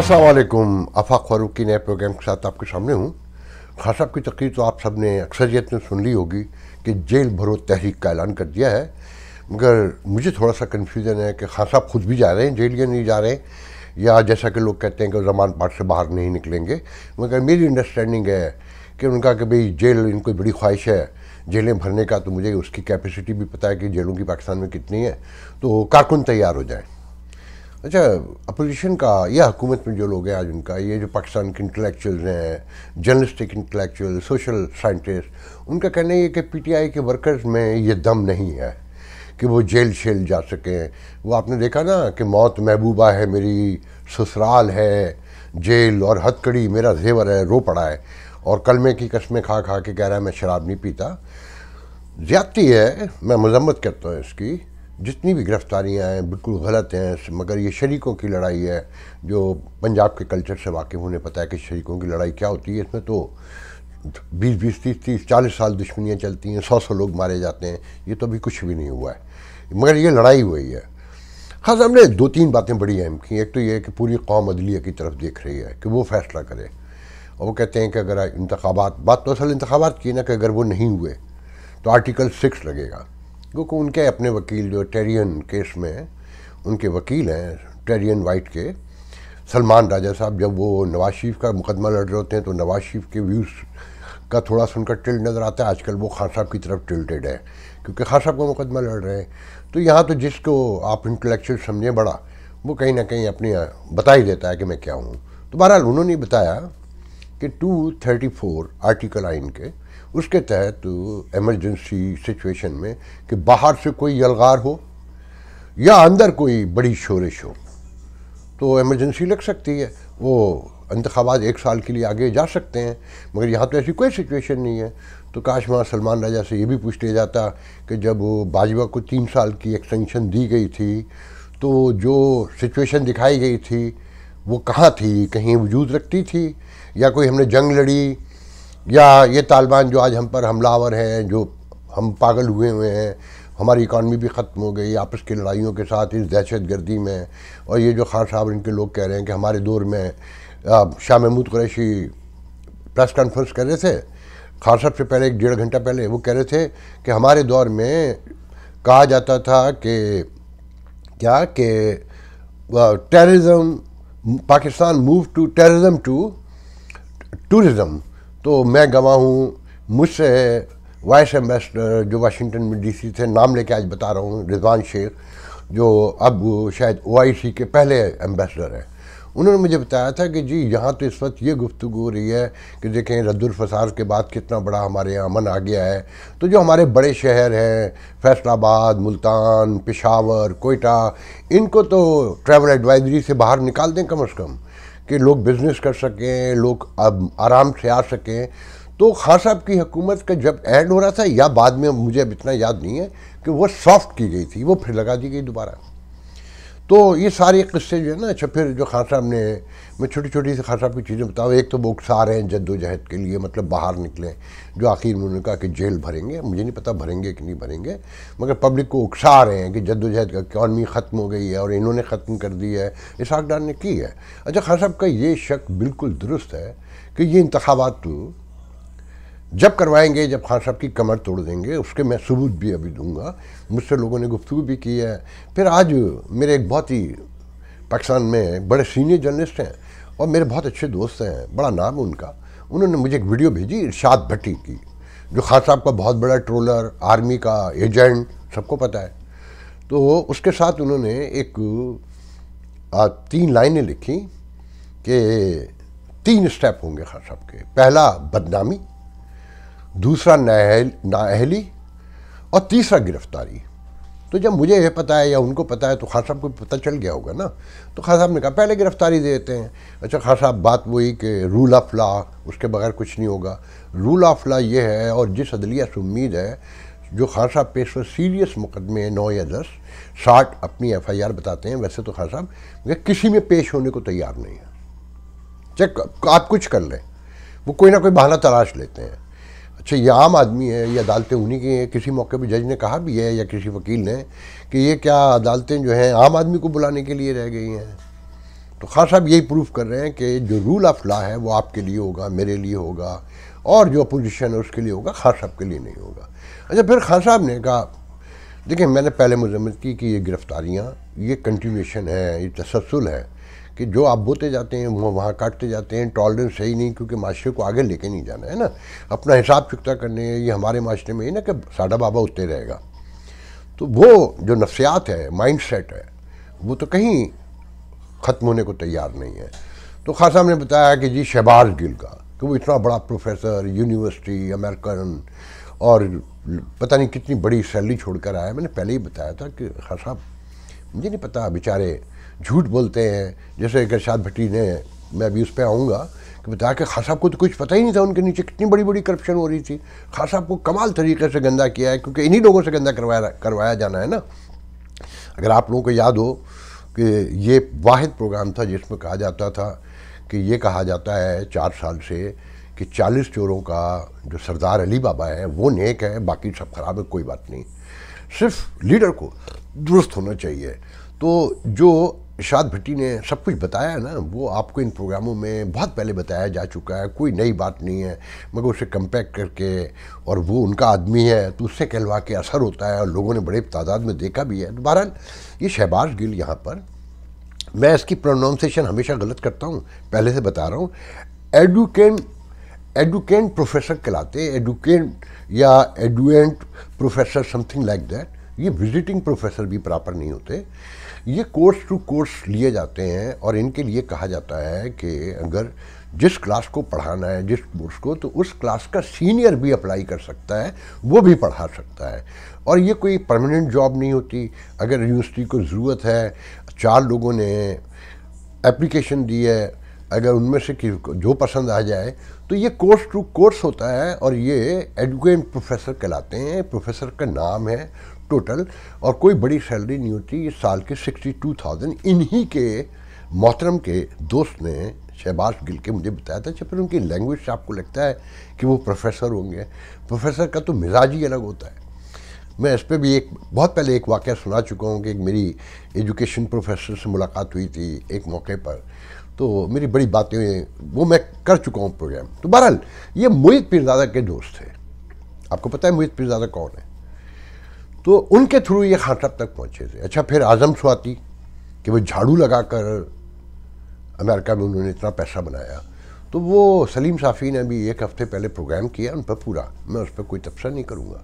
असलकुम आफाक फारूक की नए प्रोग्राम के साथ आपके सामने हूँ ख़ास साहब की तकरीर तो आप सब ने अक्सरियत में सुन ली होगी कि जेल भरो तहरीक का ऐलान कर दिया है मगर मुझे थोड़ा सा कन्फ्यूज़न है कि ख़ास साहब खुद भी जा रहे हैं जेल या नहीं जा रहे हैं या जैसा कि लोग कहते हैं कि जमान पाट से बाहर नहीं निकलेंगे मगर मेरी अंडरस्टैंडिंग है कि उनका कि भाई जेल इनको बड़ी ख्वाहिश है जेलें भरने का तो मुझे उसकी कैपेसिटी भी पता है कि जेलों की पाकिस्तान में कितनी है तो कारकुन तैयार हो जाए अच्छा अपोजिशन का या हुकूमत में जो लोग हैं आज उनका ये जो पाकिस्तान के इंटेलेक्चुअल्स हैं जर्नलिस्टिक इंटेलेक्चुअल सोशल साइंटिस्ट उनका कहना ये कि पीटीआई के वर्कर्स में ये दम नहीं है कि वो जेल शेल जा सकें वो आपने देखा ना कि मौत महबूबा है मेरी ससुराल है जेल और हथकड़ी मेरा जेवर है रो पड़ा है और कलमे की कस्में खा खा के कह रहा है मैं शराब नहीं पीता ज़्यादती है मैं मजम्मत करता हूँ इसकी जितनी भी गिरफ्तारियाँ हैं बिल्कुल गलत हैं मगर ये शरीकों की लड़ाई है जो पंजाब के कल्चर से वाकिफ़ उन्हें पता है कि शरीकों की लड़ाई क्या होती है इसमें तो बीस बीस तीस तीस चालीस साल दुश्मनियाँ चलती हैं सौ सौ लोग मारे जाते हैं ये तो अभी कुछ भी नहीं हुआ है मगर ये लड़ाई हुई है खास हमने दो तीन बातें बड़ी अहम की एक तो ये है कि पूरी कौम अदलिया की तरफ देख रही है कि वो फैसला करे और वो कहते हैं कि अगर इंतबात बात तो असल इंतबात की ना कि अगर वो नहीं हुए तो आर्टिकल सिक्स लगेगा क्योंकि उनके अपने वकील जो टेरियन केस में उनके वकील हैं टेरियन वाइट के सलमान राजा साहब जब वो नवाज शरीफ का मुकदमा लड़ रहे होते हैं तो नवाज शरीफ के व्यूज़ का थोड़ा सा उनका टिल्ड नज़र आता है आजकल वो खान साहब की तरफ टिल्टेड है क्योंकि खान साहब का मुकदमा लड़ रहे हैं तो यहाँ तो जिसको आप इंटेलेक्चुअल समझें बड़ा वो कहीं ना कहीं अपने बता ही देता है कि मैं क्या हूँ तो बहरहाल उन्होंने बताया कि फोर आर्टिकल आइन के उसके तहत एमरजेंसी सिचुएशन में कि बाहर से कोई यलगार हो या अंदर कोई बड़ी शोरिश हो तो एमरजेंसी लग सकती है वो इंतबात एक साल के लिए आगे जा सकते हैं मगर यहाँ तो ऐसी कोई सिचुएशन नहीं है तो काश वहाँ सलमान राजा से ये भी पूछ लिया जाता कि जब बाजवा को तीन साल की एक्सटेंशन दी गई थी तो जो सिचुएशन दिखाई गई थी वो कहाँ थी कहीं वजूद रखती थी या कोई हमने जंग लड़ी या ये तालिबान जो आज हम पर हमलावर हैं जो हम पागल हुए हुए हैं हमारी इकानमी भी ख़त्म हो गई आपस की लड़ाइयों के साथ इस दहशत गर्दी में और ये जो खान साहब इनके लोग कह रहे हैं कि हमारे दौर में शाह महमूद कुरैशी प्रेस कॉन्फ्रेंस कर रहे थे खान साहब से पहले एक डेढ़ घंटा पहले वो कह रहे थे कि हमारे दौर में कहा जाता था कि क्या कि terrorism Pakistan move to terrorism to tourism तो मैं गवा हूँ मुझसे वाइस एम्बेसडर जो वाशिंगटन में डीसी थे नाम लेके आज बता रहा हूँ रिजवान शेख जो अब शायद ओआईसी के पहले एम्बेसडर हैं उन्होंने मुझे बताया था कि जी यहाँ तो इस वक्त ये गुफ्तगु हो रही है कि देखें रद्दुलफसार के बाद कितना बड़ा हमारे यहाँ अमन आ गया है तो जो हमारे बड़े शहर हैं फैसलाबाद मुल्तान पिशावर कोयटा इनको तो ट्रैवल एडवाइजरी से बाहर निकाल दें कम अज़ कम कि लोग बिजनेस कर सकें लोग अब आराम से आ सकें तो खान साहब की हुकूमत का जब एंड हो रहा था या बाद में मुझे अब इतना याद नहीं है कि वो सॉफ्ट की गई थी वो फिर लगा दी गई दोबारा तो ये सारे किस्से जो है ना अच्छा फिर जो खान साहब ने मैं छोटी छोटी सी खासा की चीज़ें बताऊँ एक तो वो उकसा रहे हैं जद्दोजहद के लिए मतलब बाहर निकले जो आखिर में उन्होंने कहा कि जेल भरेंगे मुझे नहीं पता भरेंगे कि नहीं भरेंगे मगर पब्लिक को उकसा रहे हैं कि जद्दोजहद इकॉनमी ख़त्म हो गई है और इन्होंने ख़त्म कर दी है इसहाक डार ने की है अच्छा खास साहब का ये शक बिल्कुल दुरुस्त है कि ये इंतबात जब करवाएंगे जब खान साहब की कमर तोड़ देंगे उसके मैं सबूत भी अभी दूंगा मुझसे लोगों ने गुफ्तु भी की है फिर आज मेरे एक बहुत ही पाकिस्तान में बड़े सीनियर जर्नलिस्ट हैं और मेरे बहुत अच्छे दोस्त हैं बड़ा नाम है उनका उन्होंने मुझे एक वीडियो भेजी इरशाद भट्टी की जो खान साहब का बहुत बड़ा ट्रोलर आर्मी का एजेंट सबको पता है तो उसके साथ उन्होंने एक आ, तीन लाइनें लिखी कि तीन स्टेप होंगे खान साहब के पहला बदनामी दूसरा नाहली और तीसरा गिरफ्तारी तो जब मुझे यह पता है या उनको पता है तो खास साहब को पता चल गया होगा ना तो खास साहब ने कहा पहले गिरफ्तारी दे देते हैं अच्छा खास साहब बात वही कि रूल ऑफ लॉ उसके बगैर कुछ नहीं होगा रूल ऑफ लॉ ये है और जिस अदलिया से उम्मीद है जो खास साहब पेश हुए सीरियस मुकदमे हैं नौ या दस साठ अपनी एफ आई आर बताते हैं वैसे तो खास साहब किसी में पेश होने को तैयार नहीं है चेक आप कुछ कर लें वो कोई ना कोई बहाना तलाश लेते हैं अच्छा ये आम आदमी है ये अदालतें उन्हीं की हैं किसी मौके पर जज ने कहा भी है या किसी वकील ने कि ये क्या अदालतें जो हैं आम आदमी को बुलाने के लिए रह गई हैं तो खास साहब यही प्रूफ कर रहे हैं कि जो रूल ऑफ लॉ है वो आपके लिए होगा मेरे लिए होगा और जो अपोजिशन है उसके लिए होगा खास साहब के लिए नहीं होगा अच्छा फिर खान साहब ने कहा देखिए मैंने पहले मजम्मत की कि ये गिरफ्तारियाँ ये कंटिन्यूशन है ये तसलसल है कि जो आप बोते जाते हैं वो वहाँ काटते जाते हैं टॉलरेंस सही नहीं क्योंकि माशरे को आगे लेके नहीं जाना है ना अपना हिसाब चुकता करने ये हमारे माशरे में ही ना कि साढ़ा बाबा उतरे रहेगा तो वो जो नफ्सियात है माइंड सेट है वो तो कहीं ख़त्म होने को तैयार नहीं है तो खास साहब ने बताया कि जी शहबाज गिल का कि वो इतना बड़ा प्रोफेसर यूनिवर्सिटी अमेरिकन और पता नहीं कितनी बड़ी सैलरी छोड़कर आया मैंने पहले ही बताया था कि खास साहब मुझे नहीं पता बेचारे झूठ बोलते हैं जैसे गरशाद भट्टी ने मैं अभी उस पर आऊँगा कि बता के खास साहब को तो कुछ पता ही नहीं था उनके नीचे कितनी बड़ी बड़ी करप्शन हो रही थी खास साहब को कमाल तरीके से गंदा किया है क्योंकि इन्हीं लोगों से गंदा करवाया करवाया जाना है ना अगर आप लोगों को याद हो कि ये वाद प्रोग्राम था जिसमें कहा जाता था कि ये कहा जाता है चार साल से कि चालीस चोरों का जो सरदार अली बाबा है वो नेक है बाकी सब खराब है कोई बात नहीं सिर्फ लीडर को दुरुस्त होना चाहिए तो जो इशाद भट्टी ने सब कुछ बताया ना वो आपको इन प्रोग्रामों में बहुत पहले बताया जा चुका है कोई नई बात नहीं है मगर उसे कंपेक्ट करके और वो उनका आदमी है तो उससे कहलवा के असर होता है और लोगों ने बड़े तादाद में देखा भी है दोबारा तो ये शहबाज गिल यहाँ पर मैं इसकी प्रोनाउंसिएशन हमेशा गलत करता हूँ पहले से बता रहा हूँ एडुकेन एडुकेन प्रोफेसर कहलाते एडुकेट या एडुएंट प्रोफेसर समथिंग लाइक दैट ये विजिटिंग प्रोफेसर भी प्रॉपर नहीं होते ये कोर्स टू कोर्स लिए जाते हैं और इनके लिए कहा जाता है कि अगर जिस क्लास को पढ़ाना है जिस कोर्स को तो उस क्लास का सीनियर भी अप्लाई कर सकता है वो भी पढ़ा सकता है और ये कोई परमानेंट जॉब नहीं होती अगर यूनिवर्सिटी को ज़रूरत है चार लोगों ने एप्लीकेशन दी है अगर उनमें से जो पसंद आ जाए तो ये कोर्स टू कोर्स होता है और ये एडुकेट प्रोफेसर कहलाते हैं प्रोफेसर का नाम है टोटल और कोई बड़ी सैलरी नहीं होती इस साल के सिक्सटी टू थाउजेंड इन्हीं के मोहतरम के दोस्त ने शहबाज गिल के मुझे बताया था फिर उनकी लैंग्वेज से आपको लगता है कि वो प्रोफेसर होंगे प्रोफेसर का तो मिजाज ही अलग होता है मैं इस पर भी एक बहुत पहले एक वाक़ सुना चुका हूँ कि मेरी एजुकेशन प्रोफेसर से मुलाकात हुई थी एक मौके पर तो मेरी बड़ी बातें वो मैं कर चुका हूँ प्रोग्राम तो बहरहाल ये मोहित पीरजादा के दोस्त थे आपको पता है मोहित पीरजादा कौन है तो उनके थ्रू ये खान साहब तक पहुँचे थे अच्छा फिर आज़म स्वाति कि वो झाड़ू लगा कर अमेरिका में उन्होंने इतना पैसा बनाया तो वो सलीम साफ़ी ने भी एक हफ़्ते पहले प्रोग्राम किया उन पर पूरा मैं उस पर कोई तबसा नहीं करूँगा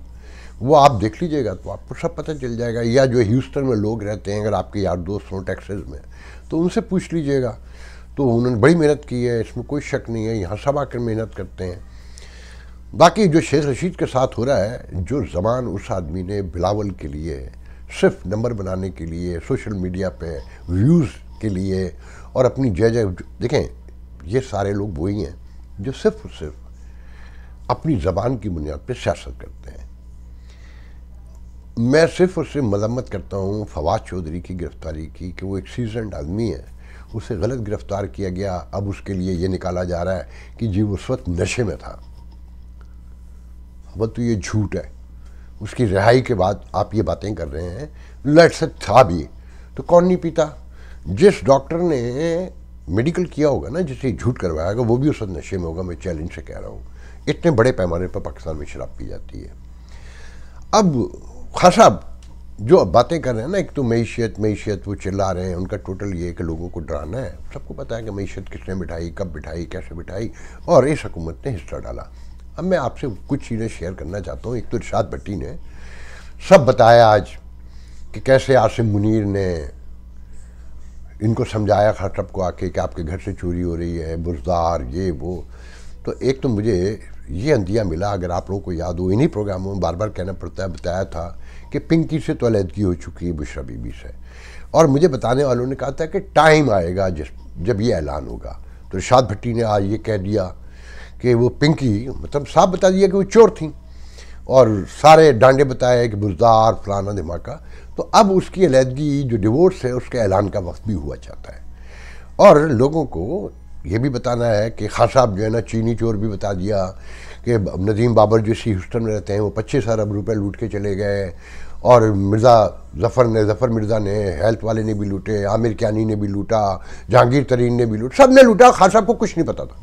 वो आप देख लीजिएगा तो आपको सब पता चल जाएगा या जो ह्यूस्टन में लोग रहते हैं अगर आपके यार दोस्त हों टैक्सेस में तो उनसे पूछ लीजिएगा तो उन्होंने बड़ी मेहनत की है इसमें कोई शक नहीं है यहाँ सब आकर मेहनत करते हैं बाकी जो शेख रशीद के साथ हो रहा है जो जबान उस आदमी ने बिलावल के लिए सिर्फ नंबर बनाने के लिए सोशल मीडिया पे व्यूज़ के लिए और अपनी जय जय देखें ये सारे लोग वही हैं जो सिर्फ और सिर्फ अपनी ज़बान की बुनियाद पर सियासत करते हैं मैं सिर्फ और सिर्फ मजम्मत करता हूँ फवाद चौधरी की गिरफ्तारी की कि वो एक सीजेंट आदमी है उसे गलत गिरफ्तार किया गया अब उसके लिए ये निकाला जा रहा है कि जी उस वक्त नशे में था अब तो ये झूठ है उसकी रिहाई के बाद आप ये बातें कर रहे हैं लट्स था भी तो कौन नहीं पीता जिस डॉक्टर ने मेडिकल किया होगा ना जिसे झूठ करवाया होगा वो भी उस नशे में होगा मैं चैलेंज से कह रहा हूँ इतने बड़े पैमाने पर पाकिस्तान में शराब पी जाती है अब खास साहब जो अब बातें कर रहे हैं ना एक तो मीशत मीशियत वो चिल्ला रहे हैं उनका टोटल ये है कि लोगों को डराना है सबको पता है कि मीशत किसने बिठाई कब बिठाई कैसे बिठाई और इस हकूमत ने हिस्सा डाला अब मैं आपसे कुछ चीज़ें शेयर करना चाहता हूँ एक तो इर्शाद भट्टी ने सब बताया आज कि कैसे आसिम मुनीर ने इनको समझाया खटप को आके कि आपके घर से चोरी हो रही है बुरदार ये वो तो एक तो मुझे ये अंदिया मिला अगर आप लोगों को याद हो इन्हीं प्रोग्रामों में बार बार कहना पड़ता है बताया था कि पिंकी से तो अलहदगी हो चुकी है बुशरा बीबी से और मुझे बताने वालों ने कहा था कि टाइम आएगा जिस जब ये ऐलान होगा तो इर्शाद भट्टी ने आज ये कह दिया कि वो पिंकी मतलब साफ बता दिया कि वो चोर थी और सारे डांडे बताए कि बुजदार फलाना धमाका तो अब उसकी अलीहदगी जो डिवोर्स है उसके ऐलान का वक्त भी हुआ चाहता है और लोगों को ये भी बताना है कि खास साहब जो है ना चीनी चोर भी बता दिया कि नदीम बाबर जो सी ह्यूस्टन में रहते हैं वो पच्चीस अरब रुपए लूट के चले गए और मिर्ज़ा जफ़र ने जफ़र मिर्ज़ा ने हेल्थ वाले ने भी लूटे आमिर क्यानी ने भी लूटा जहांगीर तरीन ने भी लूटा सब ने लूटा खास साहब को कुछ नहीं पता था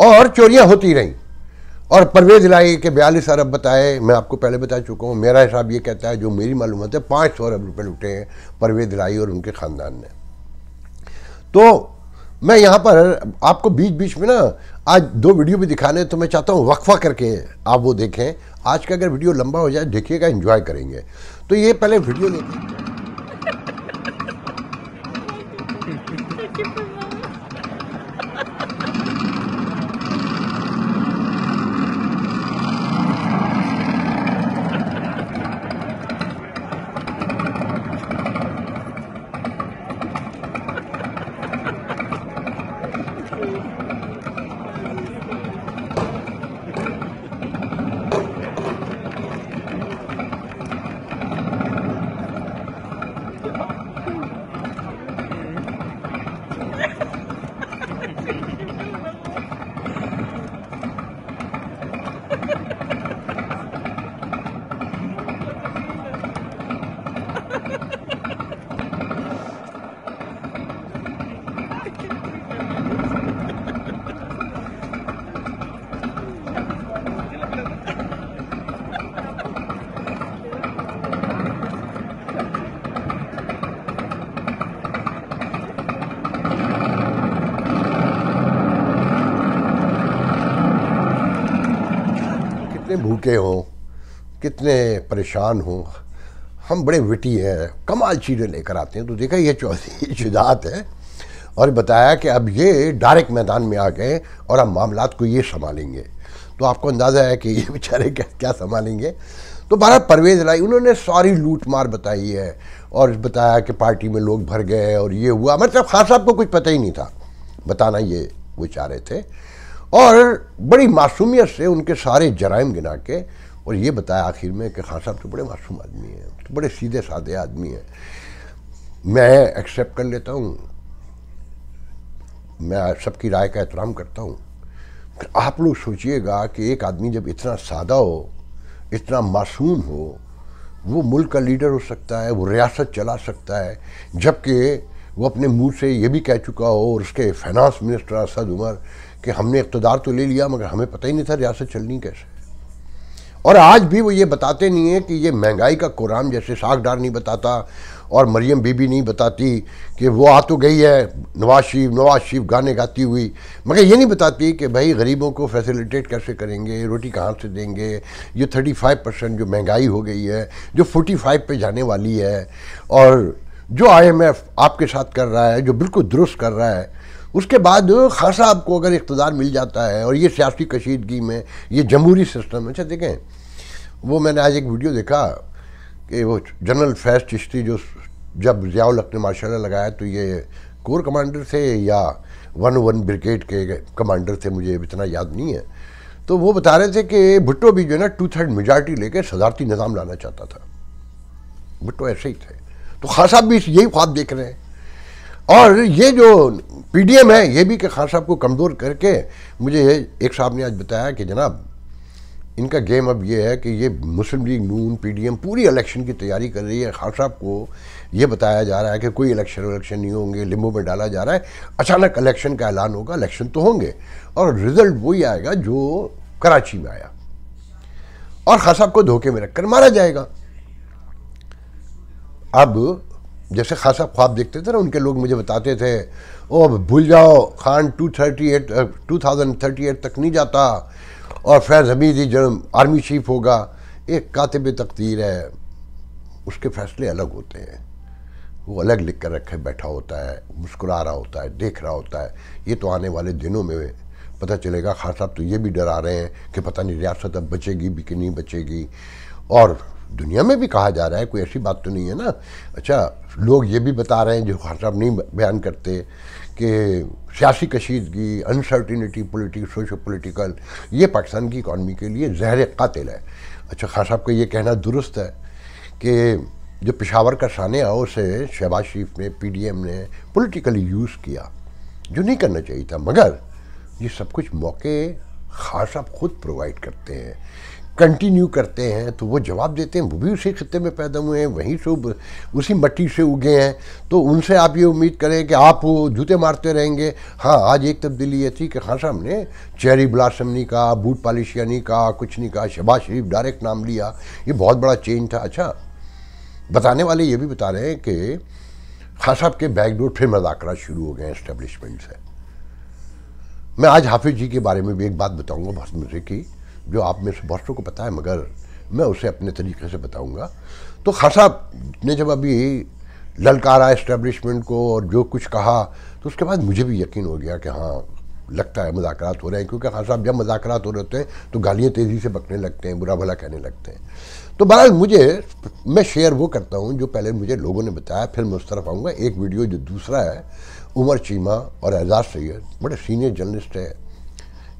और चोरियां होती रहीं और परवेज लाई के बयालीस अरब बताए मैं आपको पहले बता चुका हूँ मेरा हिसाब ये कहता है जो मेरी मालूमत है पाँच सौ अरब रुपये लुटे हैं परवेज लाई और उनके ख़ानदान ने तो मैं यहाँ पर आपको बीच बीच में ना आज दो वीडियो भी दिखाने तो मैं चाहता हूँ वक्फा करके आप वो देखें आज का अगर वीडियो लंबा हो जाए देखिएगा इन्जॉय करेंगे तो ये पहले वीडियो देखें कितने भूखे हों कितने परेशान हों हम बड़े विटी हैं कमाल चीज़ें लेकर आते हैं तो देखा ये चौधरी शुजात है और बताया कि अब ये डायरेक्ट मैदान में आ गए और अब मामला को ये संभालेंगे तो आपको अंदाज़ा है कि ये बेचारे क्या क्या संभालेंगे तो भारत परवेज लाई उन्होंने सारी लूट मार बताई है और बताया कि पार्टी में लोग भर गए और ये हुआ मतलब खास साहब को कुछ पता ही नहीं था बताना ये वो चाह रहे थे और बड़ी मासूमियत से उनके सारे जराइम गिना के और ये बताया आखिर में कि खान साहब तो बड़े मासूम आदमी हैं तो बड़े सीधे साधे आदमी हैं मैं एक्सेप्ट कर लेता हूँ मैं सबकी राय का एहतराम करता हूँ आप लोग सोचिएगा कि एक आदमी जब इतना सादा हो इतना मासूम हो वो मुल्क का लीडर हो सकता है वो रियासत चला सकता है जबकि वो अपने मुंह से ये भी कह चुका हो और उसके फाइनेंस मिनिस्टर असद उमर कि हमने इकतदार तो ले लिया मगर हमें पता ही नहीं था रियासत चलनी कैसे और आज भी वो ये बताते नहीं हैं कि ये महंगाई का कुरान जैसे साग डार नहीं बताता और मरियम बीबी नहीं बताती कि वो आ तो गई है नवाज शरीफ नवाज शरीफ गाने गाती हुई मगर ये नहीं बताती कि भाई गरीबों को फैसिलिटेट कैसे करेंगे रोटी कहाँ से देंगे ये थर्टी फाइव परसेंट जो महंगाई हो गई है जो फोर्टी फाइव पर जाने वाली है और जो आई एम एफ आपके साथ कर रहा है जो बिल्कुल दुरुस्त कर रहा है उसके बाद खासा आपको अगर इकतदार मिल जाता है और ये सियासी कशीदगी में ये जमहूरी सिस्टम है अच्छा देखें वो मैंने आज एक वीडियो देखा कि वो जनरल फैज चिश्ती जो जब ज़ियाउल ने माशाला लगाया तो ये कोर कमांडर थे या वन वन ब्रिगेड के कमांडर थे मुझे इतना याद नहीं है तो वो बता रहे थे कि भुट्टो भी जो है ना टू थर्ड मेजार्टी लेकर सदारती निज़ाम लाना चाहता था भुट्टो ऐसे ही थे तो खासा भी यही ख्वाब देख रहे हैं और ये जो पीडीएम है ये भी कि खान साहब को कमज़ोर करके मुझे एक साहब ने आज बताया कि जनाब इनका गेम अब ये है कि ये मुस्लिम लीग नून पीडीएम पूरी इलेक्शन की तैयारी कर रही है खान साहब को ये बताया जा रहा है कि कोई इलेक्शन वलेक्शन नहीं होंगे लिम्बो में डाला जा रहा है अचानक इलेक्शन का ऐलान होगा इलेक्शन तो होंगे और रिजल्ट वही आएगा जो कराची में आया और खान साहब को धोखे में रखकर मारा जाएगा अब जैसे खासा ख्वाब देखते थे ना उनके लोग मुझे बताते थे ओ भूल जाओ Khan two thirty eight two thousand thirty eight तक नहीं जाता और फैज़ हमीदी जन आर्मी चीफ होगा एक कातब तकदीर है उसके फैसले अलग होते हैं वो अलग लिख कर रखे बैठा होता है मुस्कुरा रहा होता है देख रहा होता है ये तो आने वाले दिनों में पता चलेगा खास साहब तो ये भी डरा रहे हैं कि पता नहीं रियासत अब बचेगी भी कि नहीं बचेगी और दुनिया में भी कहा जा रहा है कोई ऐसी बात तो नहीं है ना अच्छा लोग ये भी बता रहे हैं जो खान साहब नहीं बयान करते कि सियासी कशीदगी अनसर्टिनिटी पोलिटिक सोशो पोलिटिकल ये पाकिस्तान की इकानमी के लिए जहर कातिल है अच्छा खान साहब का ये कहना दुरुस्त है कि जो पिशावर का शान हाउस शहबाज शरीफ ने पी डी एम ने पोलिटिकली यूज़ किया जो नहीं करना चाहिए था मगर ये सब कुछ मौके खास आप खुद प्रोवाइड करते हैं कंटिन्यू करते हैं तो वो जवाब देते हैं वो भी उसी खत्े में पैदा हुए हैं वहीं से उसी मट्टी से उगे हैं तो उनसे आप ये उम्मीद करें कि आप वो जूते मारते रहेंगे हाँ आज एक तब्दीली ये थी कि खान साहब ने चेरी ब्लासम नहीं कहा बूट पॉलिशिया नहीं कहा कुछ नहीं कहा शबाज शरीफ डायरेक्ट नाम लिया ये बहुत बड़ा चेंज था अच्छा बताने वाले ये भी बता रहे हैं कि खान साहब के बैकडोर फिर मजाक शुरू हो गए हैं इस्टेब्लिशमेंट से मैं आज हाफिज जी के बारे में भी एक बात बताऊँगा बहुत मुझे की जो आप में से बहुत को पता है मगर मैं उसे अपने तरीके से बताऊंगा तो खासा ने जब अभी ललकारा इस्टेब्लिशमेंट को और जो कुछ कहा तो उसके बाद मुझे भी यकीन हो गया कि हाँ लगता है मजाकरात हो रहे हैं क्योंकि खान साहब जब मजाक हो रहे होते हैं तो गालियाँ तेज़ी से बकने लगते हैं बुरा भला कहने लगते हैं तो बहरहाल मुझे मैं शेयर वो करता हूँ जो पहले मुझे लोगों ने बताया फिर मैं उस तरफ आऊँगा एक वीडियो जो दूसरा है उमर चीमा और एजाज सैयद बड़े सीनियर जर्नलिस्ट हैं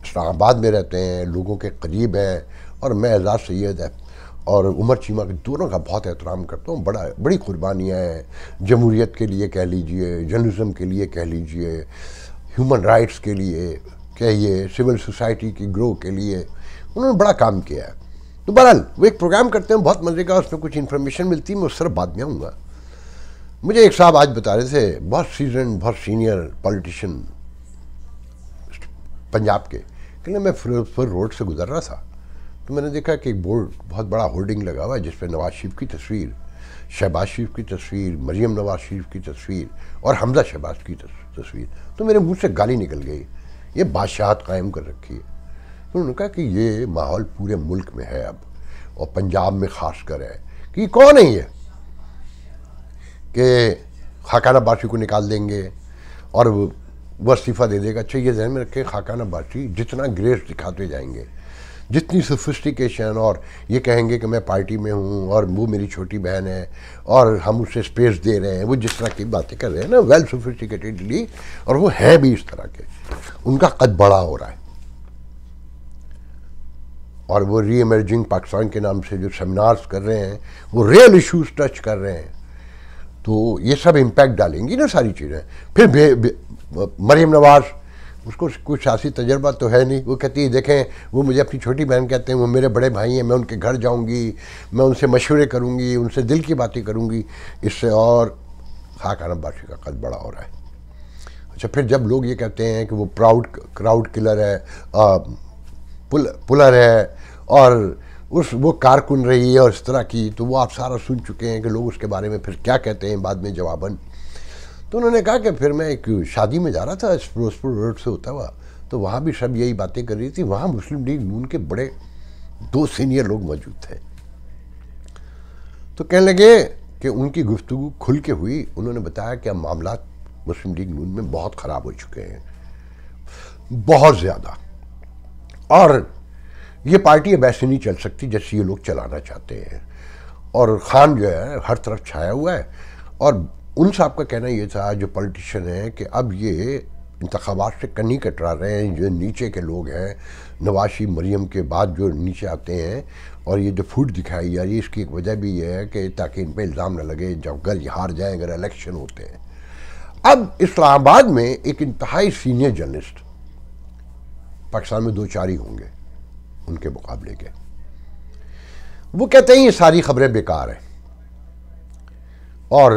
इस्लामाबाद में रहते हैं लोगों के करीब हैं और मैं एजाज सैद है और उमर चीमा के दोनों का बहुत एहतराम करता हूँ बड़ा बड़ी कुर्बानियाँ हैं जमहूरीत के लिए कह लीजिए जर्नलिज़म के लिए कह लीजिए ह्यूमन राइट्स के लिए कहिए सिविल सोसाइटी की ग्रो के लिए उन्होंने बड़ा काम किया है तो बहरहाल वो एक प्रोग्राम करते हैं बहुत मज़े का उसमें कुछ इन्फॉर्मेशन मिलती है मैं उस तरफ बाद में आऊँगा मुझे एक साहब आज बता रहे थे बहुत सीजन बहुत सीनियर पॉलिटिशन पंजाब के कहने मैं फिरोजपुर रोड से गुजर रहा था तो मैंने देखा कि एक बोर्ड बहुत बड़ा होर्डिंग लगा हुआ है जिसमें नवाज शरीफ की तस्वीर शहबाज शरीफ की तस्वीर मरियम नवाज शरीफ की तस्वीर और हमजा शहबाज की तस्वीर तो मेरे मुंह से गाली निकल गई ये बादशाहत कायम कर रखी है तो उन्होंने कहा कि ये माहौल पूरे मुल्क में है अब और पंजाब में खास कर है कि कौन है ये कि खाकाना बाशी को निकाल देंगे और वसीफ़ा दे देगा अच्छा ये जहन में रखें खाकाना अब्बासी जितना ग्रेस दिखाते जाएंगे जितनी सोफिस्टिकेशन और ये कहेंगे कि मैं पार्टी में हूँ और वो मेरी छोटी बहन है और हम उसे स्पेस दे रहे हैं वो जिस तरह की बातें कर रहे हैं ना वेल सोफिस्टिकेटेडली और वो हैं भी इस तरह के उनका कद बड़ा हो रहा है और वो री एमर्जिंग पाकिस्तान के नाम से जो सेमिनार्स कर रहे हैं वो रियल इशूज टच कर रहे हैं तो ये सब इम्पैक्ट डालेंगी ना सारी चीज़ें फिर मरीम नवाज़ उसको कुछ सासी तजर्बा तो है नहीं वो कहती है देखें वो मुझे अपनी छोटी बहन कहते हैं वो मेरे बड़े भाई हैं मैं उनके घर जाऊंगी मैं उनसे मशवरे करूंगी उनसे दिल की बातें करूंगी इससे और खाकान बाशी का कद बड़ा हो रहा है अच्छा फिर जब लोग ये कहते हैं कि वो प्राउड क्राउड किलर है आ, पुल पुलर है और उस वो कारकुन रही है और इस तरह की तो वो आप सारा सुन चुके हैं कि लोग उसके बारे में फिर क्या कहते हैं बाद में जवाबन तो उन्होंने कहा कि फिर मैं एक शादी में जा रहा था फिरोजपुर रोड से होता हुआ तो वहाँ भी सब यही बातें कर रही थी वहाँ मुस्लिम लीग नून के बड़े दो सीनियर लोग मौजूद थे तो कहने लगे कि उनकी गुफ्तु खुल के हुई उन्होंने बताया कि अब मामला मुस्लिम लीग नून में बहुत ख़राब हो चुके हैं बहुत ज़्यादा और ये पार्टी अब ऐसे नहीं चल सकती जैसे ये लोग चलाना चाहते हैं और ख़ान जो है हर तरफ छाया हुआ है और उन साहब का कहना ये था जो पॉलिटिशियन हैं कि अब ये इंतबात से कहीं कटरा रहे हैं जो नीचे के लोग हैं नवाशी मरियम के बाद जो नीचे आते हैं और ये जो फूट दिखाई जा रही है इसकी एक वजह भी ये है कि ताकि इन पर इल्ज़ाम ना लगे जब अगर हार जाए अगर इलेक्शन होते हैं अब इस्लामाबाद में एक इंतहाई सीनियर जर्नलिस्ट पाकिस्तान में दो चार ही होंगे उनके मुकाबले के वो कहते हैं ये सारी खबरें बेकार हैं और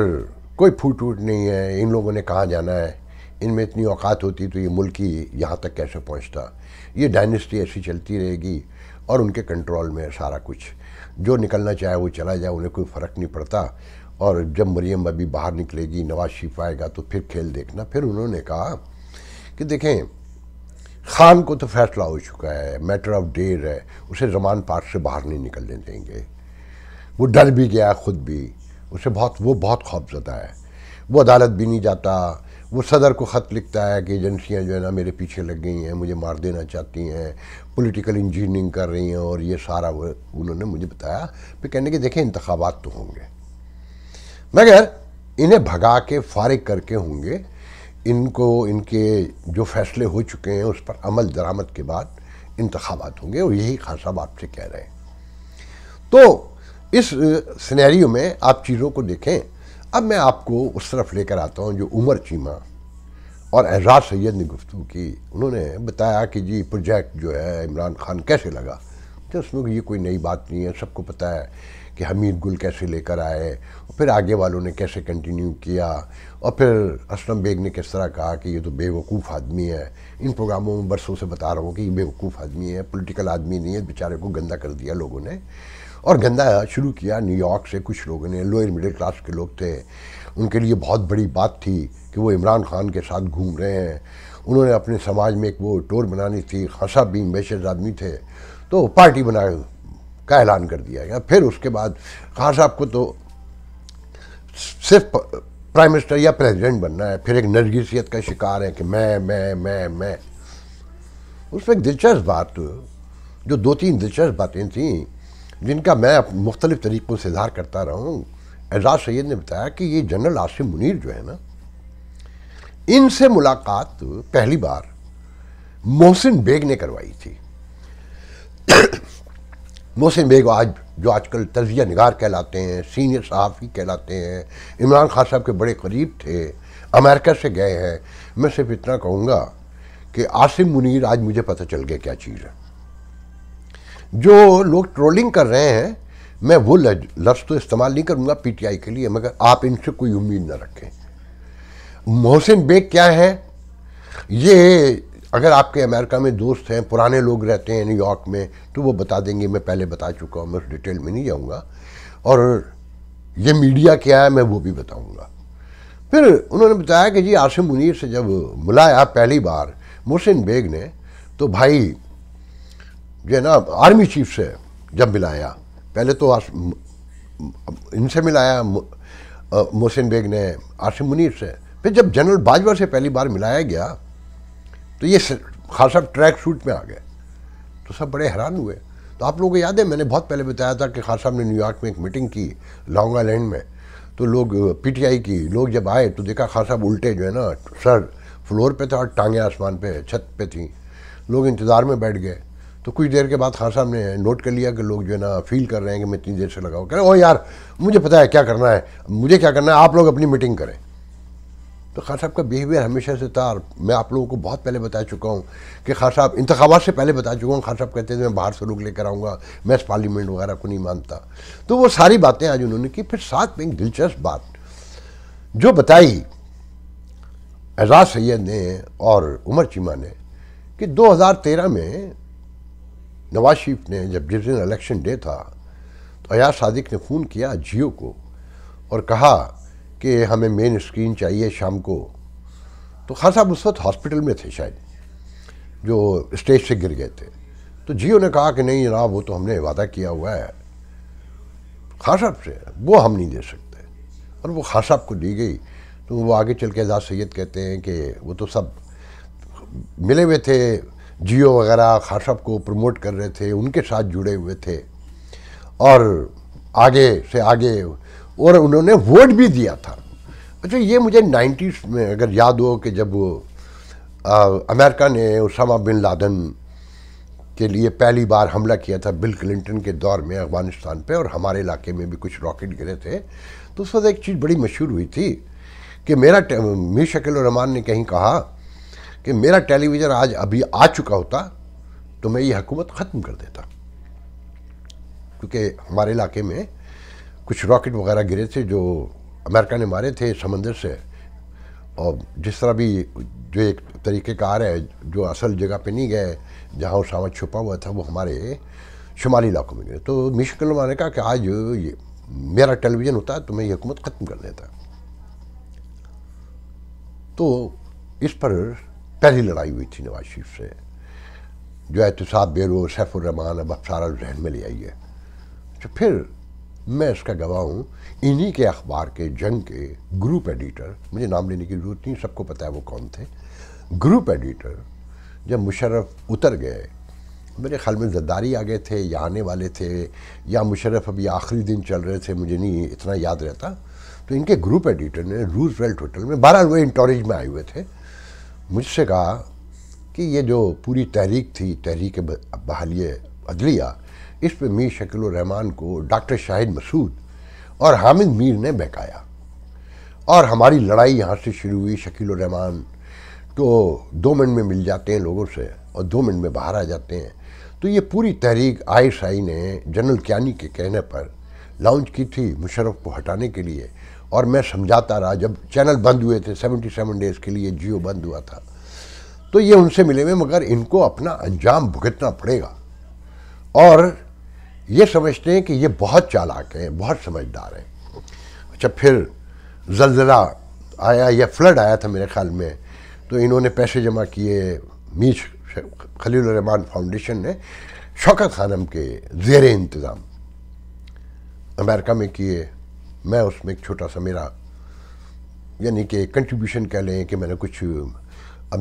कोई फूट वूट नहीं है इन लोगों ने कहाँ जाना है इनमें इतनी औकात होती तो ये मुल्क ही यहाँ तक कैसे पहुँचता ये डायनेस्टी ऐसी चलती रहेगी और उनके कंट्रोल में है सारा कुछ जो निकलना चाहे वो चला जाए उन्हें कोई फ़र्क नहीं पड़ता और जब मरियम अभी बाहर निकलेगी नवाज शरीफ आएगा तो फिर खेल देखना फिर उन्होंने कहा कि देखें खान को तो फैसला हो चुका है मैटर ऑफ डेर है उसे जमान पार्क से बाहर नहीं निकलने देंगे वो डर भी गया खुद भी उसे बहुत वो बहुत खौफजदा है वो अदालत भी नहीं जाता वो सदर को ख़त लिखता है कि एजेंसियाँ जो है ना मेरे पीछे लग गई हैं मुझे मार देना चाहती हैं पॉलिटिकल इंजीनियरिंग कर रही हैं और ये सारा वो उन्होंने मुझे बताया फिर कहने के देखें इंतबात तो होंगे मगर इन्हें भगा के फारिग करके होंगे इनको इनके जो फैसले हो चुके हैं उस पर अमल दरामद के बाद इंतबात होंगे और यही खासा साहब आपसे कह रहे हैं तो इस सिनेरियो में आप चीज़ों को देखें अब मैं आपको उस तरफ लेकर आता हूँ जो उमर चीमा और एजाज सैद ने गुफ्तु की उन्होंने बताया कि जी प्रोजेक्ट जो है इमरान खान कैसे लगा तो उसमें ये कोई नई बात नहीं है सबको पता है कि हमीद गुल कैसे लेकर आए फिर आगे वालों ने कैसे कंटिन्यू किया और फिर असलम बेग ने किस तरह कहा कि ये तो बेवकूफ़ आदमी है इन प्रोग्रामों में बरसों से बता रहा हूँ कि ये बेवकूफ़ आदमी है पॉलिटिकल आदमी नहीं है बेचारे को गंदा कर दिया लोगों ने और गंदा शुरू किया न्यूयॉर्क से कुछ लोगों ने लोअर मिडिल क्लास के लोग थे उनके लिए बहुत बड़ी बात थी कि वो इमरान खान के साथ घूम रहे हैं उन्होंने अपने समाज में एक वो टोर बनानी थी खासा भी मैशेज आदमी थे तो पार्टी बना का ऐलान कर दिया गया फिर उसके बाद खान साहब को तो सिर्फ प्राइम मिनिस्टर या प्रेसिडेंट बनना है फिर एक नजगीसीत का शिकार है कि मैं मैं मैं मैं उसमें एक दिलचस्प बात जो दो तीन दिलचस्प बातें थीं जिनका मैं मुख्तलिफ तरीक़ों से इजहार करता रहा हूँ एजाज सैद ने बताया कि ये जनरल आसिम मुनीर जो है ना इनसे मुलाकात पहली बार मोहसिन बेग ने करवाई थी मोहसिन बेग आज जो आजकल तजिया निगार कहलाते हैं सीनियर सहाफ़ी कहलाते हैं इमरान खान साहब के बड़े करीब थे अमेरिका से गए हैं मैं सिर्फ इतना कहूँगा कि आसिम मुनीर आज मुझे पता चल गया क्या चीज़ है जो लोग ट्रोलिंग कर रहे हैं मैं वो लफ्ज़ तो इस्तेमाल नहीं करूँगा पीटीआई के लिए मगर आप इनसे कोई उम्मीद ना रखें मोहसिन बेग क्या है ये अगर आपके अमेरिका में दोस्त हैं पुराने लोग रहते हैं न्यूयॉर्क में तो वो बता देंगे मैं पहले बता चुका हूँ मैं उस डिटेल में नहीं जाऊँगा और ये मीडिया क्या है मैं वो भी बताऊँगा फिर उन्होंने बताया कि जी आसिम मुनीर से जब मिलाया पहली बार मोहसिन बेग ने तो भाई जो है ना आर्मी चीफ से जब मिलाया पहले तो इनसे मिलाया मोहसिन बेग ने आसिम मुनीर से फिर जब जनरल बाजवा से पहली बार मिलाया गया तो ये खासा ट्रैक सूट में आ गए तो सब बड़े हैरान हुए तो आप लोगों को याद है मैंने बहुत पहले बताया था कि खास साहब ने न्यूयॉर्क में एक मीटिंग की लॉन्ग आइलैंड में तो लोग पीटीआई की लोग जब आए तो देखा खास साहब उल्टे जो है ना सर फ्लोर पे था और टांगे आसमान पे छत पे थी लोग इंतज़ार में बैठ गए तो कुछ देर के बाद खान साहब ने नोट कर लिया कि लोग जो है ना फील कर रहे हैं कि मैं इतनी देर से लगाओ कह रहे ओ यार मुझे पता है क्या करना है मुझे क्या करना है आप लोग अपनी मीटिंग करें तो खान साहब का बिहेवियर हमेशा से था मैं आप लोगों को बहुत पहले बता चुका हूँ कि खान साहब इंतबात से पहले बता चुका हूँ खान साहब कहते थे मैं बाहर से लोग लेकर आऊँगा मैं इस पार्लियामेंट वगैरह को नहीं मानता तो वो सारी बातें आज उन्होंने की फिर साथ में एक दिलचस्प बात जो बताई एजाज सैद ने और उमर चीमा ने कि 2013 में नवाज शरीफ ने जब जिस दिन इलेक्शन डे था तो अयाज सादिक ने फ़ोन किया जियो को और कहा कि हमें मेन स्क्रीन चाहिए शाम को तो खान साहब उस वक्त हॉस्पिटल में थे शायद जो स्टेज से गिर गए थे तो जियो ने कहा कि नहीं जनाब वो तो हमने वादा किया हुआ है खान साहब से वो हम नहीं दे सकते और वो खान साहब को दी गई तो वो आगे चल के आज़ाद सैद कहते हैं कि वो तो सब मिले हुए थे जियो वगैरह खासअप को प्रमोट कर रहे थे उनके साथ जुड़े हुए थे और आगे से आगे और उन्होंने वोट भी दिया था अच्छा ये मुझे नाइन्टीज़ में अगर याद हो कि जब आ, अमेरिका ने उसामा बिन लादन के लिए पहली बार हमला किया था बिल क्लिंटन के दौर में अफगानिस्तान पे और हमारे इलाके में भी कुछ रॉकेट गिरे थे तो उस वक्त एक चीज़ बड़ी मशहूर हुई थी कि मेरा मीर शकील रहमान ने कहीं कहा कि मेरा टेलीविज़न आज अभी आ चुका होता तो मैं ये हुकूमत ख़त्म कर देता क्योंकि हमारे इलाके में कुछ रॉकेट वगैरह गिरे थे जो अमेरिका ने मारे थे समंदर से और जिस तरह भी जो एक तरीके का आ रहा है जो असल जगह पे नहीं गए जहाँ सामान छुपा हुआ था वो हमारे शुमाली इलाकों में गए तो मिशन कलमा ने कहा कि आज ये मेरा टेलीविज़न होता तो मैं ये हुकूमत ख़त्म कर देता तो इस पर पहली लड़ाई हुई थी नवाज शरीफ से जो एहतसाब तो बेरो सैफुररहमान अब सारा जहन में ले आई है तो फिर मैं इसका गवाह हूँ इन्हीं के अखबार के जंग के ग्रुप एडिटर मुझे नाम लेने की ज़रूरत नहीं सबको पता है वो कौन थे ग्रुप एडिटर जब मुशरफ उतर गए मेरे ख्याल में जद्दारी आ गए थे या आने वाले थे या मुशरफ़ अभी आखिरी दिन चल रहे थे मुझे नहीं इतना याद रहता तो इनके ग्रुप एडिटर ने रूज वेल्ट होटल में बारह लोग इंटोरेज में आए हुए थे मुझसे कहा कि ये जो पूरी तहरीक थी तहरीक बहाली अदलिया इस पर मीर शकील रहमान को डॉक्टर शाहिद मसूद और हामिद मीर ने बहकाया और हमारी लड़ाई यहाँ से शुरू हुई शकील रहमान तो दो मिनट में मिल जाते हैं लोगों से और दो मिनट में बाहर आ जाते हैं तो ये पूरी तहरीक आई ने जनरल क्यानी के कहने पर लॉन्च की थी मुशरफ को हटाने के लिए और मैं समझाता रहा जब चैनल बंद हुए थे 77 डेज़ के लिए जियो बंद हुआ था तो ये उनसे मिले हुए मगर इनको अपना अंजाम भुगतना पड़ेगा और ये समझते हैं कि ये बहुत चालाक हैं बहुत समझदार हैं अच्छा फिर जलजला आया या फ्लड आया था मेरे ख्याल में तो इन्होंने पैसे जमा किए मीच खलील रहमान फाउंडेशन ने शौकत खानम के जेर इंतज़ाम अमेरिका में किए मैं उसमें एक छोटा सा मेरा यानी कि कंट्रीब्यूशन कह लें कि मैंने कुछ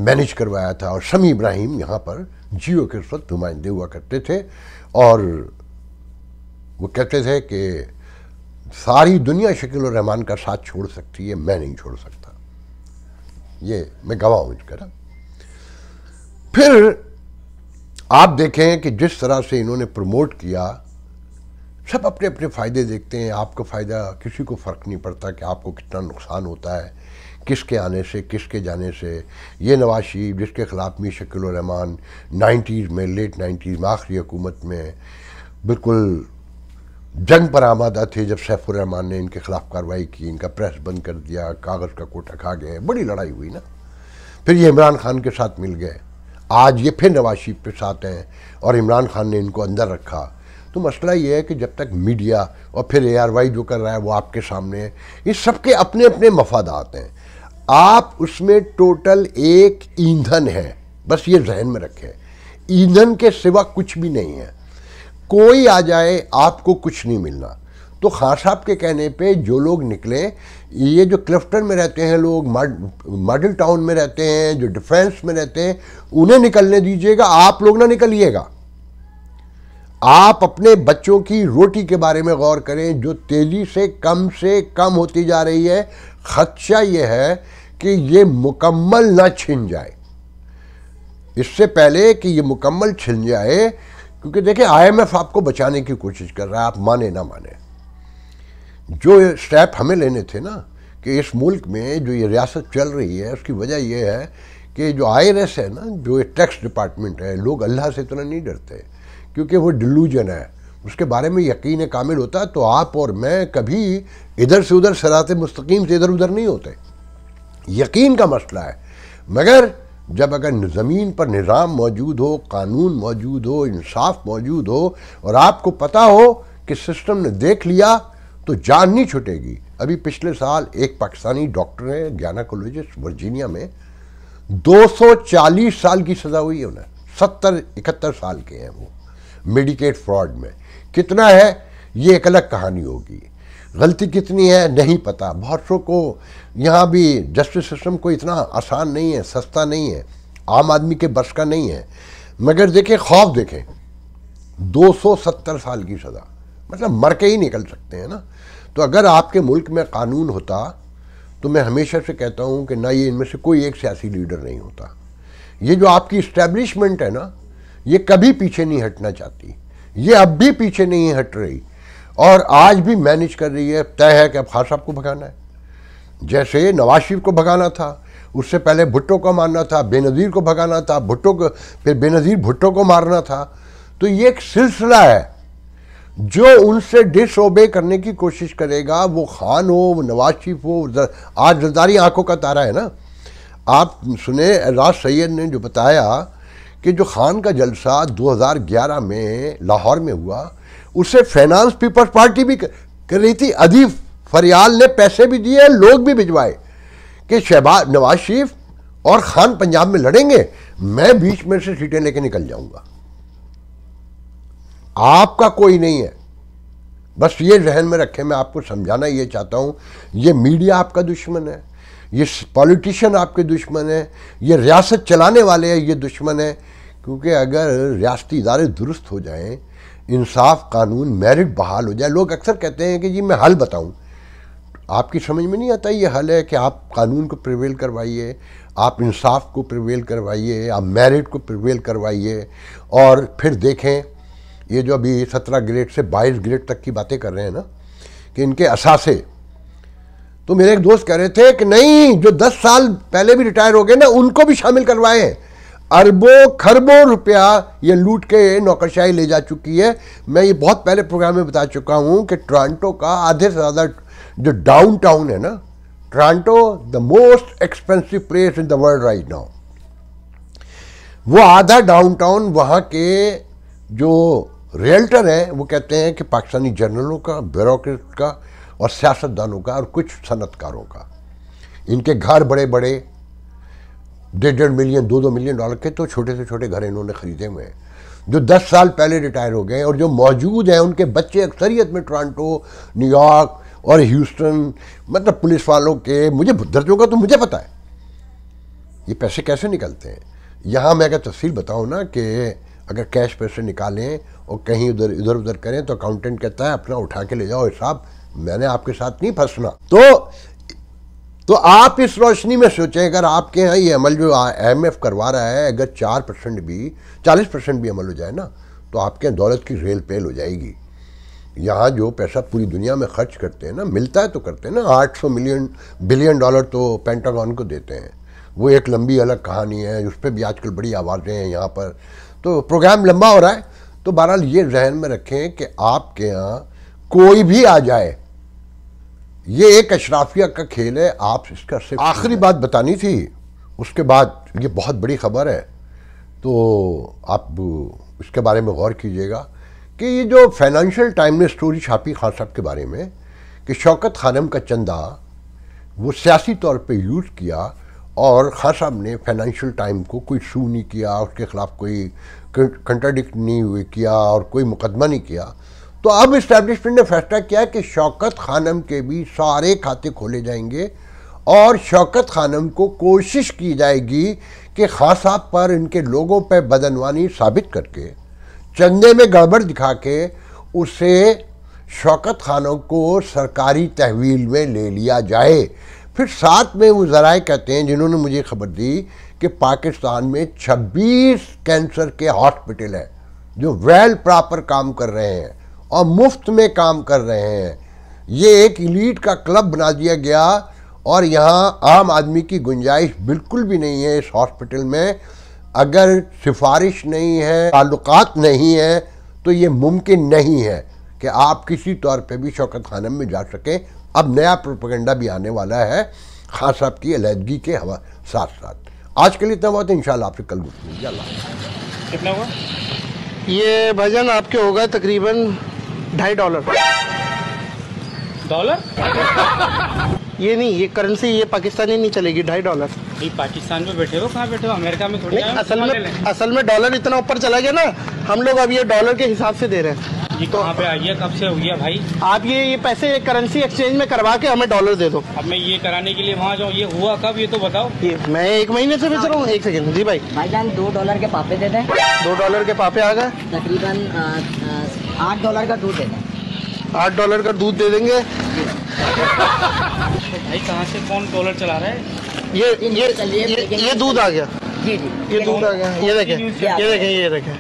मैनेज करवाया था और शमी इब्राहिम यहाँ पर जियो के उस वक्त नुमाइंदे हुआ करते थे और वो कहते थे कि सारी दुनिया शकील रहमान का साथ छोड़ सकती है मैं नहीं छोड़ सकता ये मैं गवाह हूँ इसका ना फिर आप देखें कि जिस तरह से इन्होंने प्रमोट किया सब अपने अपने फ़ायदे देखते हैं आपका फ़ायदा किसी को फ़र्क नहीं पड़ता कि आपको कितना नुकसान होता है किसके आने से किसके जाने से ये नवाज शरीफ जिसके ख़िलाफ़ मी रहमान नाइन्टीज़ में लेट नाइन्टीज़ में आखिरी हुकूमत में बिल्कुल जंग पर आमादा थे जब सैफुररहमान ने इनके ख़िलाफ़ कार्रवाई की इनका प्रेस बंद कर दिया कागज़ का कोटा खा गए बड़ी लड़ाई हुई ना फिर ये इमरान खान के साथ मिल गए आज ये फिर नवाज शरीफ के साथ हैं और इमरान खान ने इनको अंदर रखा तो मसला ये है कि जब तक मीडिया और फिर ए जो कर रहा है वो आपके सामने है ये सबके अपने अपने आते हैं आप उसमें टोटल एक ईंधन है बस ये जहन में रखें ईंधन के सिवा कुछ भी नहीं है कोई आ जाए आपको कुछ नहीं मिलना तो खास साहब के कहने पे जो लोग निकले ये जो क्लिफ्टन में रहते हैं लोग मॉडल टाउन में रहते हैं जो डिफेंस में रहते हैं उन्हें निकलने दीजिएगा आप लोग ना निकलिएगा आप अपने बच्चों की रोटी के बारे में गौर करें जो तेज़ी से कम से कम होती जा रही है खदशा ये है कि ये मुकम्मल ना छिन जाए इससे पहले कि ये मुकम्मल छिन जाए क्योंकि देखिए आईएमएफ आपको बचाने की कोशिश कर रहा है आप माने ना माने जो स्टेप हमें लेने थे ना कि इस मुल्क में जो ये रियासत चल रही है उसकी वजह यह है कि जो आई है ना जो टैक्स डिपार्टमेंट है लोग अल्लाह से इतना नहीं डरते क्योंकि वो डिलूजन है उसके बारे में यकीन कामिल होता है तो आप और मैं कभी इधर से उधर सरात मुस्तकीम से इधर उधर नहीं होते यकीन का मसला है मगर जब अगर ज़मीन पर निज़ाम मौजूद हो कानून मौजूद हो इंसाफ मौजूद हो और आपको पता हो कि सिस्टम ने देख लिया तो जान नहीं छुटेगी अभी पिछले साल एक पाकिस्तानी डॉक्टर है ज्ञाना वर्जीनिया में 240 साल की सज़ा हुई है उन्हें सत्तर इकहत्तर साल के हैं वो मेडिकेट फ्रॉड में कितना है ये एक अलग कहानी होगी गलती कितनी है नहीं पता बहुत सौ को यहाँ भी जस्टिस सिस्टम को इतना आसान नहीं है सस्ता नहीं है आम आदमी के बस का नहीं है मगर देखें खौफ देखें 270 साल की सज़ा मतलब मर के ही निकल सकते हैं ना तो अगर आपके मुल्क में कानून होता तो मैं हमेशा से कहता हूँ कि ना ये इनमें से कोई एक सियासी लीडर नहीं होता ये जो आपकी इस्टेब्लिशमेंट है ना ये कभी पीछे नहीं हटना चाहती ये अब भी पीछे नहीं हट रही और आज भी मैनेज कर रही है तय है कि अब खास साहब को भगाना है जैसे नवाज शरीफ को भगाना था उससे पहले भुट्टो को मारना था बेनज़ीर को भगाना था भुट्टो को फिर बेनज़ीर भुट्टो को मारना था तो ये एक सिलसिला है जो उनसे डिसोबे करने की कोशिश करेगा वो खान हो वो नवाज शरीफ हो आज जरदारी आंखों का तारा है ना आप सुने राज सैयद ने जो बताया कि जो खान का जलसा 2011 में लाहौर में हुआ उसे फाइनेंस पीपल्स पार्टी भी कर रही थी अदीफ फरियाल ने पैसे भी दिए लोग भी भिजवाए कि शहबाज नवाज शरीफ और खान पंजाब में लड़ेंगे मैं बीच में से सीटें लेके निकल जाऊंगा आपका कोई नहीं है बस ये जहन में रखे मैं आपको समझाना ये चाहता हूं ये मीडिया आपका दुश्मन है ये पॉलिटिशियन आपके दुश्मन है ये रियासत चलाने वाले हैं ये दुश्मन है क्योंकि अगर रियाती इदारे दुरुस्त हो जाएँ इंसाफ कानून मेरिट बहाल हो जाए लोग अक्सर कहते हैं कि जी मैं हल बताऊँ आपकी समझ में नहीं आता ये हल है कि आप कानून को प्रिवेल करवाइए आप इंसाफ को प्रिवेल करवाइए आप मेरिट को प्रिवेल करवाइए और फिर देखें ये जो अभी सत्रह ग्रेड से बाईस ग्रेड तक की बातें कर रहे हैं ना कि इनके असासे तो मेरे एक दोस्त कह रहे थे कि नहीं जो दस साल पहले भी रिटायर हो गए ना उनको भी शामिल हैं अरबों खरबों रुपया ये लूट के नौकरशाही ले जा चुकी है मैं ये बहुत पहले प्रोग्राम में बता चुका हूँ कि टोरंटो का आधे से ज़्यादा जो डाउन टाउन है ना Toronto the most expensive place in the world right now वो आधा डाउन टाउन वहाँ के जो रियल्टर हैं वो कहते हैं कि पाकिस्तानी जर्नलों का ब्यूरोक्रेट का और सियासतदानों का और कुछ सनतकारों का इनके घर बड़े बड़े डेढ़ डेढ़ मिलियन दो दो मिलियन डॉलर के तो छोटे से छोटे घर इन्होंने खरीदे हुए हैं जो दस साल पहले रिटायर हो गए और जो मौजूद हैं उनके बच्चे अक्सरियत में टोरंटो न्यूयॉर्क और ह्यूस्टन मतलब पुलिस वालों के मुझे दर्जों का तो मुझे पता है ये पैसे कैसे निकलते हैं यहाँ मैं अगर तफसील बताऊँ ना कि अगर कैश पैसे निकालें और कहीं उधर इधर उधर करें तो अकाउंटेंट कहता है अपना उठा के ले जाओ हिसाब मैंने आपके साथ नहीं फंसना तो तो आप इस रोशनी में सोचें अगर आपके यहाँ ये अमल जो एम एफ करवा रहा है अगर चार परसेंट भी चालीस परसेंट भी अमल हो जाए ना तो आपके यहाँ दौलत की रेल पेल हो जाएगी यहाँ जो पैसा पूरी दुनिया में खर्च करते हैं ना मिलता है तो करते हैं ना आठ सौ मिलियन बिलियन डॉलर तो पेंटागॉन को देते हैं वो एक लंबी अलग कहानी है उस पर भी आजकल बड़ी आवाज़ें हैं यहाँ पर तो प्रोग्राम लंबा हो रहा है तो बहरहाल ये जहन में रखें कि आपके यहाँ कोई भी आ जाए ये एक अशराफिया का खेल है आप इसका सिर्फ आखिरी बात बतानी थी उसके बाद ये बहुत बड़ी खबर है तो आप इसके बारे में गौर कीजिएगा कि ये जो फाइनेंशियल टाइम ने स्टोरी छापी खान साहब के बारे में कि शौकत खानम का चंदा वो सियासी तौर पे यूज़ किया और खान साहब ने फाइनेंशियल टाइम को कोई शू नहीं किया उसके ख़िलाफ़ कोई कंट्राडिक्ट नहीं हुए किया और कोई मुकदमा नहीं किया तो अब इस्टेब्लिशमेंट ने फैसला किया कि शौकत खानम के भी सारे खाते खोले जाएंगे और शौकत खानम को कोशिश की जाएगी कि खासा पर इनके लोगों पर बदनवानी साबित करके चंदे में गड़बड़ दिखा के उसे शौकत खानों को सरकारी तहवील में ले लिया जाए फिर साथ में वो ज़राए कहते हैं जिन्होंने मुझे खबर दी कि पाकिस्तान में 26 कैंसर के हॉस्पिटल हैं जो वेल प्रॉपर काम कर रहे हैं और मुफ्त में काम कर रहे हैं ये एक इलीट का क्लब बना दिया गया और यहाँ आम आदमी की गुंजाइश बिल्कुल भी नहीं है इस हॉस्पिटल में अगर सिफारिश नहीं है ताल्लुक नहीं है तो ये मुमकिन नहीं है कि आप किसी तौर पे भी शौकत खानम में जा सकें अब नया प्रोपगेंडा भी आने वाला है खान साहब की अलहदगी के हवा साथ साथ आज के लिए इतना बहुत इन आपसे कल गुफ्त कितना हुआ ये भजन आपके होगा तकरीबन ढाई डॉलर डॉलर ये नहीं ये करेंसी ये पाकिस्तानी नहीं चलेगी ढाई डॉलर पाकिस्तान में बैठे हो कहाँ बैठे हो अमेरिका में थोड़ी असल में असल में डॉलर इतना ऊपर चला गया ना हम लोग अब ये डॉलर के हिसाब से दे रहे हैं ये तो आप पे आइए कब से हो गया भाई आप ये ये पैसे ये करेंसी एक्सचेंज में करवा के हमें डॉलर दे दो अब मैं ये कराने के लिए वहाँ जाऊँ ये हुआ कब ये तो बताओ ये मैं एक महीने से भेज रहा हूँ एक सेकंड जी भाई भाई जान दो डॉलर के पापे दे दें दो डॉलर के पापे आ गए तकरीबन आठ डॉलर का दूध देना आठ डॉलर का दूध दे देंगे भाई कहाँ से कौन डॉलर चला रहा है ये ये ये, दूध आ गया जी जी ये दूध आ गया ये देखें ये देखें ये देखें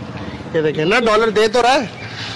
ये देखें ना डॉलर दे तो रहा है